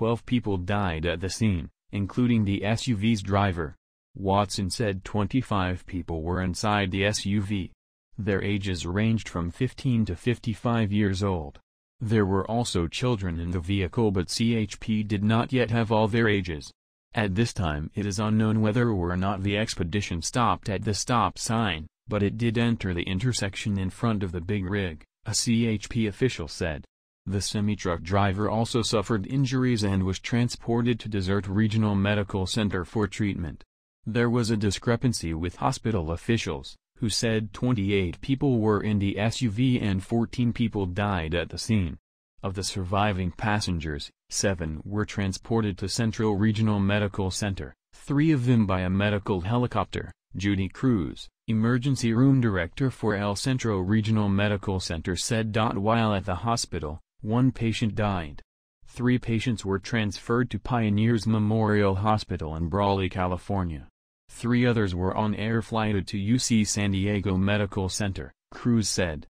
12 people died at the scene, including the SUV's driver. Watson said 25 people were inside the SUV. Their ages ranged from 15 to 55 years old. There were also children in the vehicle but CHP did not yet have all their ages. At this time it is unknown whether or not the expedition stopped at the stop sign, but it did enter the intersection in front of the big rig, a CHP official said. The semi-truck driver also suffered injuries and was transported to Desert Regional Medical Center for treatment. There was a discrepancy with hospital officials, who said 28 people were in the SUV and 14 people died at the scene. Of the surviving passengers, seven were transported to Central Regional Medical Center, three of them by a medical helicopter. Judy Cruz, emergency room director for El Centro Regional Medical Center said. While at the hospital, one patient died. Three patients were transferred to Pioneers Memorial Hospital in Brawley, California. Three others were on air flighted to UC San Diego Medical Center, Cruz said.